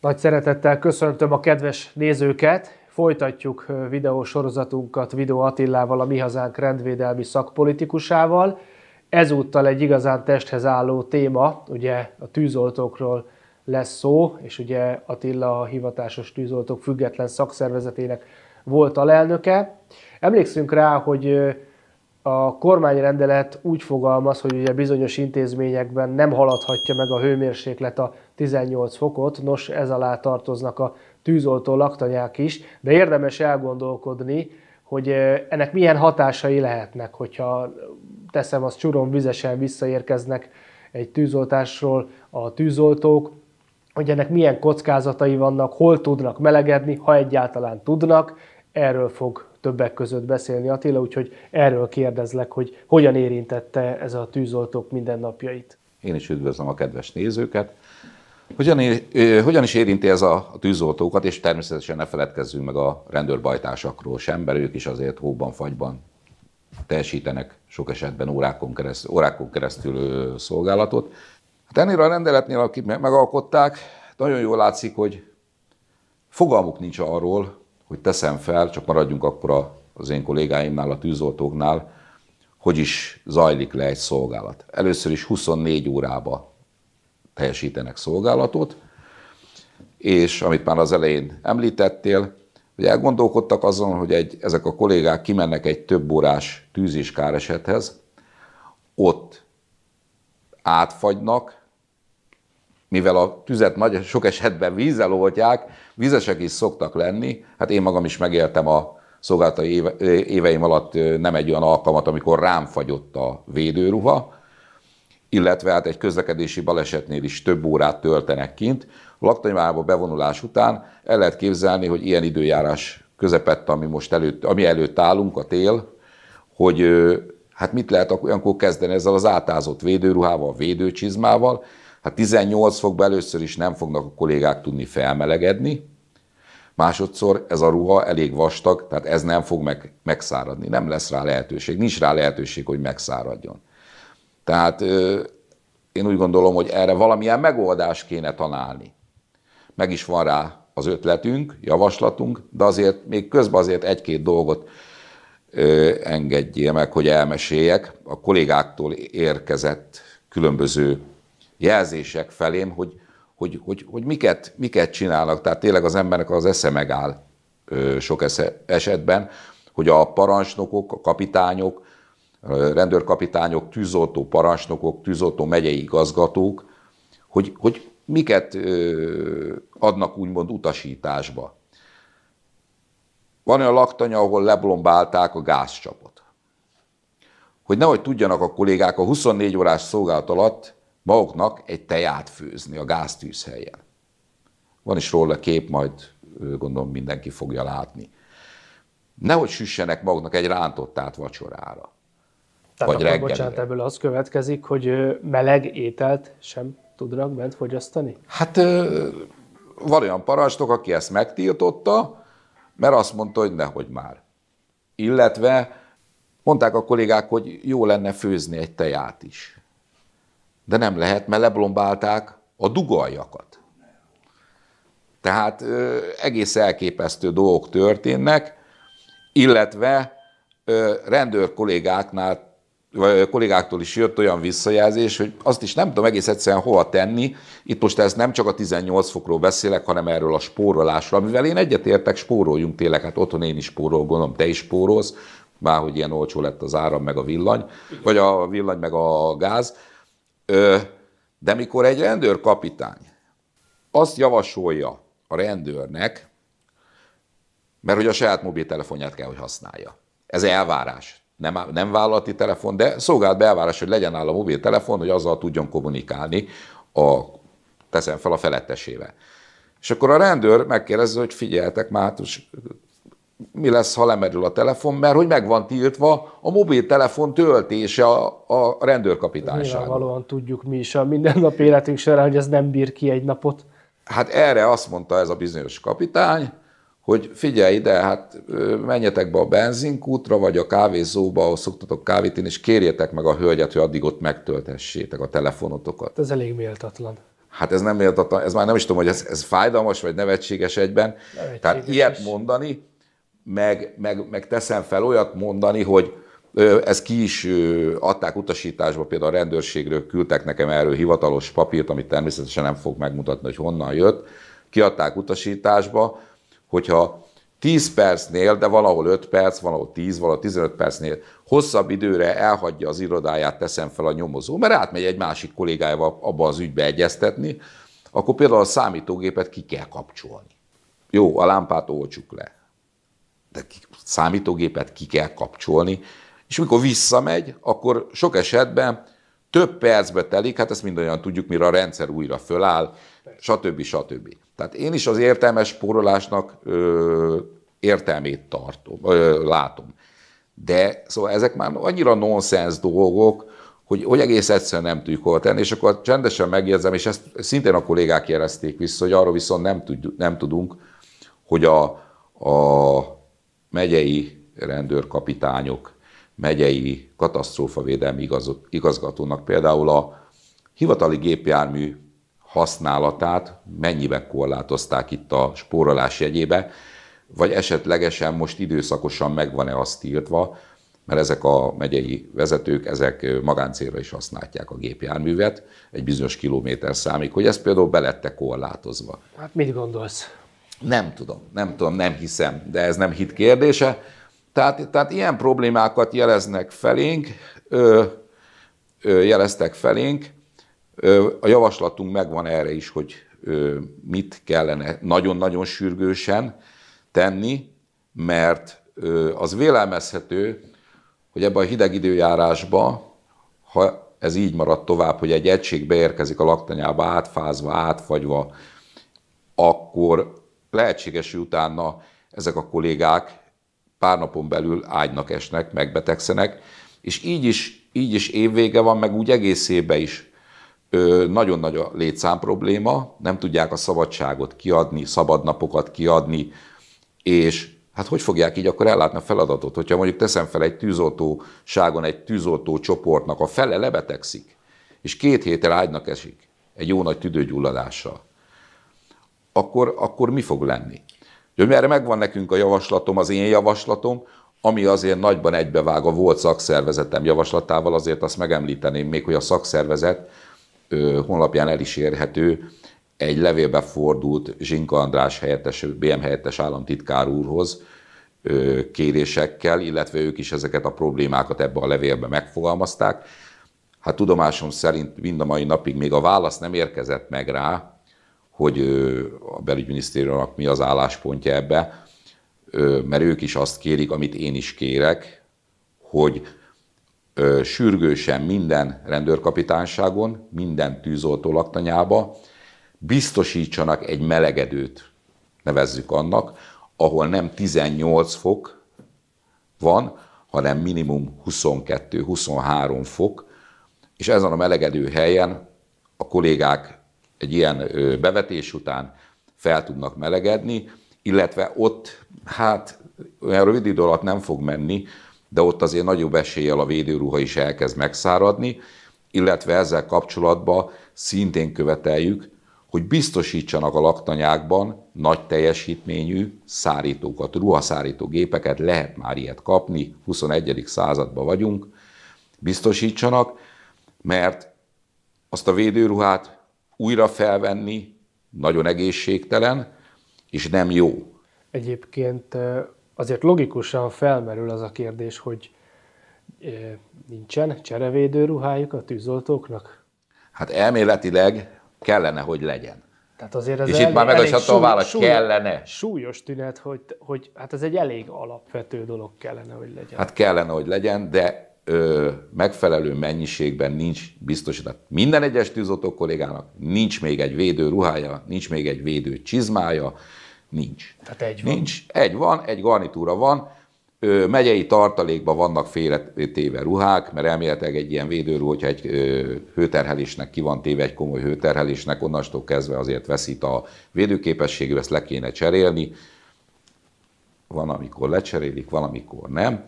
Nagy szeretettel köszöntöm a kedves nézőket! Folytatjuk videósorozatunkat Vidó Attillával, a Mi Hazánk rendvédelmi szakpolitikusával. Ezúttal egy igazán testhez álló téma, ugye a tűzoltókról lesz szó, és ugye Attila a hivatásos tűzoltók független szakszervezetének volt a lelnöke. Emlékszünk rá, hogy a kormányrendelet úgy fogalmaz, hogy ugye bizonyos intézményekben nem haladhatja meg a hőmérséklet a 18 fokot, nos ez alá tartoznak a tűzoltó laktanyák is, de érdemes elgondolkodni, hogy ennek milyen hatásai lehetnek, hogyha teszem azt csurom, vizesen visszaérkeznek egy tűzoltásról a tűzoltók, hogy ennek milyen kockázatai vannak, hol tudnak melegedni, ha egyáltalán tudnak, erről fog többek között beszélni, Attila, úgyhogy erről kérdezlek, hogy hogyan érintette ez a tűzoltók mindennapjait. Én is üdvözlöm a kedves nézőket. Hogyan, hogyan is érinti ez a tűzoltókat, és természetesen ne feledkezzünk meg a rendőrbajtásakról sem, mert ők is azért hóban, fagyban teljesítenek sok esetben órákon keresztül, órákon keresztül szolgálatot. Hát ennél a rendeletnél, akit megalkották, nagyon jól látszik, hogy fogalmuk nincs arról, hogy teszem fel, csak maradjunk akkor az én kollégáimnál, a tűzoltóknál, hogy is zajlik le egy szolgálat. Először is 24 órába teljesítenek szolgálatot, és amit már az elején említettél, hogy elgondolkodtak azon, hogy egy, ezek a kollégák kimennek egy több órás tűz és káresethez, ott átfagynak, mivel a tüzet nagy, sok esetben vízzel oltják, vízesek is szoktak lenni. Hát én magam is megéltem a szolgáltai éve, éveim alatt nem egy olyan alkalmat, amikor rám fagyott a védőruha, illetve hát egy közlekedési balesetnél is több órát töltenek kint. A laktanyvába bevonulás után el lehet képzelni, hogy ilyen időjárás közepette, ami most előtt, ami előtt állunk, a tél, hogy hát mit lehet olyankor kezdeni ezzel az átázott védőruhával, védőcsizmával, Hát 18 fokban először is nem fognak a kollégák tudni felmelegedni, másodszor ez a ruha elég vastag, tehát ez nem fog meg, megszáradni, nem lesz rá lehetőség, nincs rá lehetőség, hogy megszáradjon. Tehát én úgy gondolom, hogy erre valamilyen megoldást kéne tanálni. Meg is van rá az ötletünk, javaslatunk, de azért még közben azért egy-két dolgot ö, engedjél meg, hogy elmeséljek. A kollégáktól érkezett különböző jelzések felém, hogy, hogy, hogy, hogy miket, miket csinálnak. Tehát tényleg az embernek az esze megáll sok esze, esetben, hogy a parancsnokok, a kapitányok, a rendőrkapitányok, tűzoltó parancsnokok, tűzoltó megyei igazgatók, hogy, hogy miket adnak úgymond utasításba. Van olyan laktanya, ahol leblombálták a gázcsapot. Hogy nehogy tudjanak a kollégák, a 24 órás szolgálat alatt maguknak egy teját főzni a gáztűz helyen. Van is róla kép, majd gondolom mindenki fogja látni. Nehogy süssenek maguknak egy rántottát vacsorára. Tehát vagy akkor, bocsánat, ebből az következik, hogy meleg ételt sem tudnak bent fogyasztani? Hát van olyan parancsnok, aki ezt megtiltotta, mert azt mondta, hogy nehogy már. Illetve mondták a kollégák, hogy jó lenne főzni egy teját is de nem lehet, mert leblombálták a dugaljakat. Tehát ö, egész elképesztő dolgok történnek, illetve ö, rendőr kollégáknál, vagy kollégáktól is jött olyan visszajelzés, hogy azt is nem tudom egész egyszerűen hova tenni. Itt most ez nem csak a 18 fokról beszélek, hanem erről a spórolásról, amivel én egyetértek, spóroljunk tényleg, hát otthon én is spórol, gondolom te is spórolsz, bárhogy hogy ilyen olcsó lett az áram meg a villany, vagy a villany meg a gáz de mikor egy rendőrkapitány azt javasolja a rendőrnek, mert hogy a saját mobiltelefonját kell, hogy használja. Ez elvárás. Nem, nem vállalati telefon, de szolgált be elvárás, hogy legyen áll a mobiltelefon, hogy azzal tudjon kommunikálni a, teszem fel a felettesével. És akkor a rendőr megkérdezi, hogy figyeltek már, mi lesz, ha lemerül a telefon, mert hogy meg van tiltva a mobiltelefon töltése a, a rendőrkapitányság. Nyilvánvalóan tudjuk mi is a mindennap életünk során, hogy ez nem bír ki egy napot. Hát erre azt mondta ez a bizonyos kapitány, hogy figyelj ide, hát menjetek be a benzinkútra, vagy a kávézóba, ahol szoktatok kávét inni, és kérjetek meg a hölgyet, hogy addig ott megtöltessétek a telefonotokat. Ez elég méltatlan. Hát ez nem méltatlan, ez már nem is tudom, hogy ez, ez fájdalmas, vagy nevetséges egyben. Nevetséges Tehát ilyet is. mondani, meg, meg, meg teszem fel olyat mondani, hogy ez ki is adták utasításba, például a rendőrségről küldtek nekem erről hivatalos papírt, amit természetesen nem fog megmutatni, hogy honnan jött. Kiadták utasításba, hogyha 10 percnél, de valahol 5 perc, valahol 10, valahol 15 percnél hosszabb időre elhagyja az irodáját, teszem fel a nyomozó, mert átmegy egy másik kollégájával abba az ügybe egyeztetni, akkor például a számítógépet ki kell kapcsolni. Jó, a lámpát olcsuk le de számítógépet ki kell kapcsolni, és mikor visszamegy, akkor sok esetben több percbe telik, hát ezt mindannyian tudjuk, mire a rendszer újra föláll, stb. stb. Tehát én is az értelmes spórolásnak ö, értelmét tartom, ö, látom. De szóval ezek már annyira nonsens dolgok, hogy, hogy egész egyszerűen nem tudjuk hova tenni, és akkor csendesen megjegyzem, és ezt szintén a kollégák jelezték vissza, hogy arról viszont nem, tud, nem tudunk, hogy a, a megyei rendőrkapitányok, megyei katasztrófavédelmi igazgatónak például a hivatali gépjármű használatát mennyiben korlátozták itt a spórolás jegyébe, vagy esetlegesen most időszakosan megvan-e azt tiltva, mert ezek a megyei vezetők, ezek magáncélra is használják a gépjárművet, egy bizonyos kilométer számig, hogy ez például belette korlátozva. Hát mit gondolsz? Nem tudom, nem tudom, nem hiszem, de ez nem hit kérdése. Tehát, tehát ilyen problémákat jeleznek felénk, ö, ö, jeleztek felénk. Ö, a javaslatunk megvan erre is, hogy ö, mit kellene nagyon-nagyon sürgősen tenni, mert ö, az vélelmezhető, hogy ebben a hideg időjárásban, ha ez így marad tovább, hogy egy egység beérkezik a laktanyába átfázva, átfagyva, akkor lehetséges, hogy utána ezek a kollégák pár napon belül ágynak esnek, megbetegszenek, és így is, így is évvége van, meg úgy egész évben is ö, nagyon nagy a létszám probléma, nem tudják a szabadságot kiadni, szabadnapokat kiadni, és hát hogy fogják így akkor ellátni a feladatot? Hogyha mondjuk teszem fel egy tűzoltóságon, egy tűzoltó csoportnak a fele lebetegszik, és két héttel ágynak esik egy jó nagy tüdőgyulladással, akkor, akkor mi fog lenni? Úgyhogy erre megvan nekünk a javaslatom, az én javaslatom, ami azért nagyban egybevág a volt szakszervezetem javaslatával, azért azt megemlíteném még, hogy a szakszervezet ö, honlapján el is érhető egy levélbe fordult Zsinka András helyettes, BM helyettes államtitkár úrhoz ö, kérésekkel, illetve ők is ezeket a problémákat ebbe a levélbe megfogalmazták. Hát tudomásom szerint mind a mai napig még a válasz nem érkezett meg rá, hogy a belügyminisztériumnak mi az álláspontja ebbe, mert ők is azt kérik, amit én is kérek, hogy sürgősen minden rendőrkapitányságon, minden tűzoltó laktanyába biztosítsanak egy melegedőt, nevezzük annak, ahol nem 18 fok van, hanem minimum 22-23 fok, és ezen a melegedő helyen a kollégák egy ilyen bevetés után fel tudnak melegedni, illetve ott, hát olyan rövid idő alatt nem fog menni, de ott azért nagyobb eséllyel a védőruha is elkezd megszáradni, illetve ezzel kapcsolatban szintén követeljük, hogy biztosítsanak a laktanyákban nagy teljesítményű szárítókat, ruhaszárító gépeket, lehet már ilyet kapni, 21. században vagyunk, biztosítsanak, mert azt a védőruhát újra felvenni nagyon egészségtelen, és nem jó. Egyébként azért logikusan felmerül az a kérdés, hogy nincsen cserevédő ruhájuk a tűzoltóknak? Hát elméletileg kellene, hogy legyen. Tehát azért ez és elég, itt már megadhatta a választ, súly, kellene. Súlyos tünet, hogy, hogy hát ez egy elég alapvető dolog kellene, hogy legyen. Hát kellene, hogy legyen, de ö, megfelelő mennyiségben nincs biztosítat. Minden egyes tűzoltó kollégának nincs még egy védő ruhája, nincs még egy védő csizmája, nincs. Tehát egy van. Nincs, egy van, egy garnitúra van, ö, megyei tartalékban vannak félretéve ruhák, mert elméletileg egy ilyen védőrú, hogyha egy ö, hőterhelésnek ki van téve, egy komoly hőterhelésnek, onnastól kezdve azért veszít a védőképességű, ezt le kéne cserélni. Van, amikor lecserélik, van, amikor nem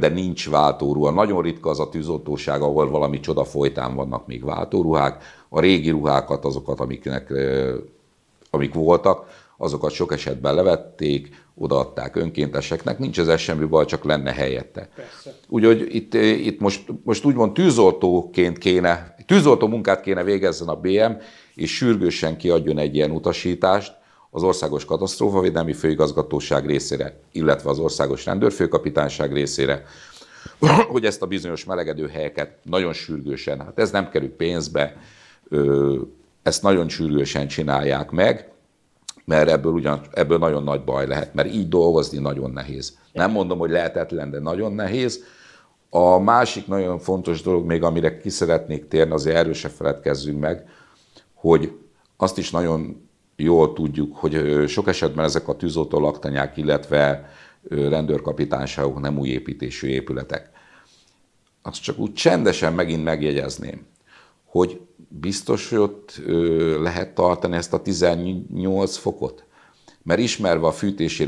de nincs váltóruha. Nagyon ritka az a tűzoltóság, ahol valami csoda folytán vannak még váltóruhák. A régi ruhákat, azokat, amiknek, amik voltak, azokat sok esetben levették, odaadták önkénteseknek, nincs ez semmi baj, csak lenne helyette. Úgyhogy itt, itt most, most úgymond tűzoltóként kéne, tűzoltó munkát kéne végezzen a BM, és sürgősen kiadjon egy ilyen utasítást, az Országos Katasztrófavédelmi Főigazgatóság részére, illetve az Országos Rendőrfőkapitányság részére, hogy ezt a bizonyos melegedő helyeket nagyon sürgősen, hát ez nem kerül pénzbe, ezt nagyon sürgősen csinálják meg, mert ebből, ugyan, ebből nagyon nagy baj lehet, mert így dolgozni nagyon nehéz. Nem mondom, hogy lehetetlen, de nagyon nehéz. A másik nagyon fontos dolog még, amire ki szeretnék térni, azért erről se feledkezzünk meg, hogy azt is nagyon jól tudjuk, hogy sok esetben ezek a tűzoltó laktanyák, illetve rendőrkapitányságok nem új építésű épületek. Azt csak úgy csendesen megint megjegyezném, hogy biztos, hogy ott lehet tartani ezt a 18 fokot? Mert ismerve a fűtési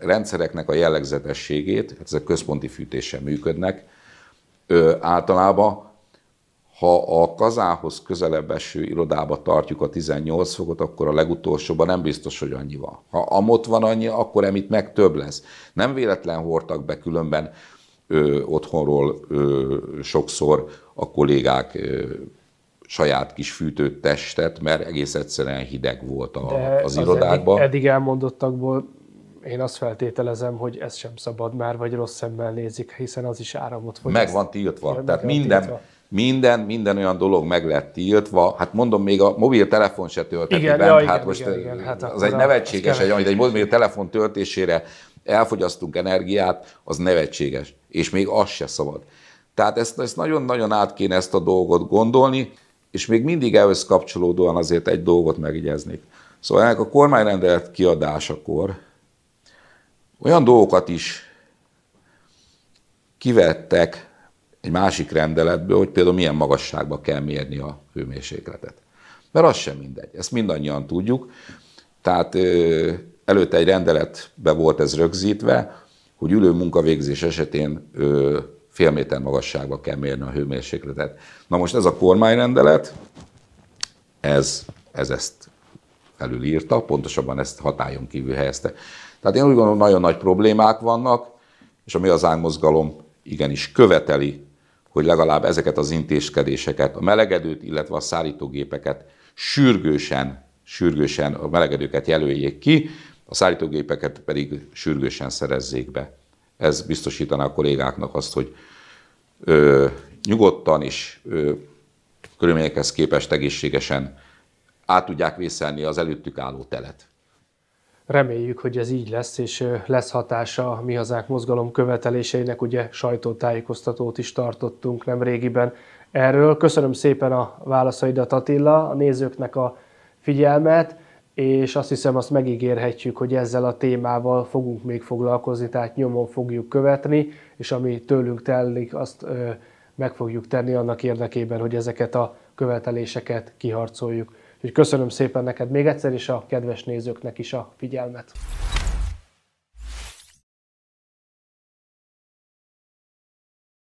rendszereknek a jellegzetességét, ezek központi fűtéssel működnek, általában ha a kazához közelebb eső irodába tartjuk a 18 fokot, akkor a legutolsóban nem biztos, hogy annyi van. Ha amott van annyi, akkor emit meg több lesz. Nem véletlen hordtak be különben ö, otthonról ö, sokszor a kollégák ö, saját kis fűtött testet, mert egész egyszerűen hideg volt a, De az, az irodákban. Eddig, eddig elmondottakból én azt feltételezem, hogy ez sem szabad már, vagy rossz szemmel nézik, hiszen az is áramot fogyaszt. Meg van tiltva. Tehát minden, tiltva minden, minden olyan dolog meg lett tiltva. Hát mondom, még a mobiltelefon se töltetik igen, bent. Ja, hát igen, hát most igen, igen, igen. Eh, hát az egy nevetséges, egy, amit egy mobiltelefon töltésére elfogyasztunk energiát, az nevetséges. És még az se szabad. Tehát ezt, ezt nagyon-nagyon át kéne ezt a dolgot gondolni, és még mindig ehhez kapcsolódóan azért egy dolgot megjegyeznék. Szóval ennek a kormányrendelet kiadásakor olyan dolgokat is kivettek egy másik rendeletből, hogy például milyen magasságba kell mérni a hőmérsékletet. Mert az sem mindegy, ezt mindannyian tudjuk. Tehát előtte egy rendeletbe volt ez rögzítve, hogy ülő munkavégzés esetén fél méter magasságba kell mérni a hőmérsékletet. Na most ez a kormányrendelet, ez, ez ezt felülírta, pontosabban ezt hatályon kívül helyezte. Tehát én úgy gondolom, nagyon nagy problémák vannak, és a mi az mozgalom igenis követeli hogy legalább ezeket az intézkedéseket, a melegedőt, illetve a szállítógépeket sürgősen, sürgősen a melegedőket jelöljék ki, a szállítógépeket pedig sürgősen szerezzék be. Ez biztosítaná a kollégáknak azt, hogy ö, nyugodtan és ö, körülményekhez képest egészségesen át tudják vészelni az előttük álló telet. Reméljük, hogy ez így lesz, és lesz hatása a Mi Hazánk mozgalom követeléseinek. Ugye sajtótájékoztatót is tartottunk nem régiben erről. Köszönöm szépen a válaszaidat Attila, a nézőknek a figyelmet, és azt hiszem azt megígérhetjük, hogy ezzel a témával fogunk még foglalkozni, tehát nyomon fogjuk követni, és ami tőlünk telik, azt meg fogjuk tenni annak érdekében, hogy ezeket a követeléseket kiharcoljuk. Úgyhogy köszönöm szépen neked még egyszer, is a kedves nézőknek is a figyelmet.